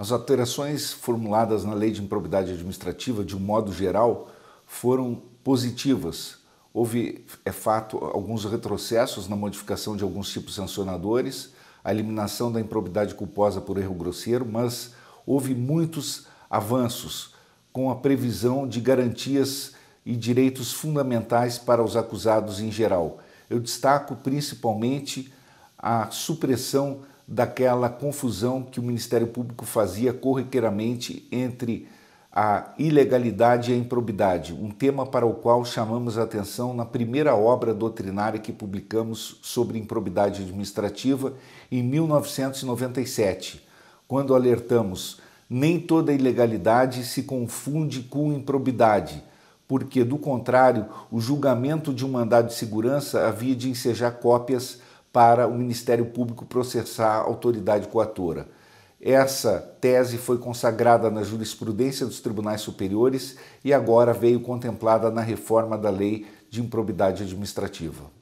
As alterações formuladas na Lei de Improbidade Administrativa, de um modo geral, foram positivas. Houve, é fato, alguns retrocessos na modificação de alguns tipos sancionadores, a eliminação da improbidade culposa por erro grosseiro, mas houve muitos avanços com a previsão de garantias e direitos fundamentais para os acusados em geral. Eu destaco principalmente a supressão daquela confusão que o Ministério Público fazia corriqueiramente entre a ilegalidade e a improbidade, um tema para o qual chamamos a atenção na primeira obra doutrinária que publicamos sobre improbidade administrativa em 1997, quando alertamos nem toda ilegalidade se confunde com improbidade, porque, do contrário, o julgamento de um mandado de segurança havia de ensejar cópias para o Ministério Público processar a autoridade coatora. Essa tese foi consagrada na jurisprudência dos tribunais superiores e agora veio contemplada na reforma da Lei de Improbidade Administrativa.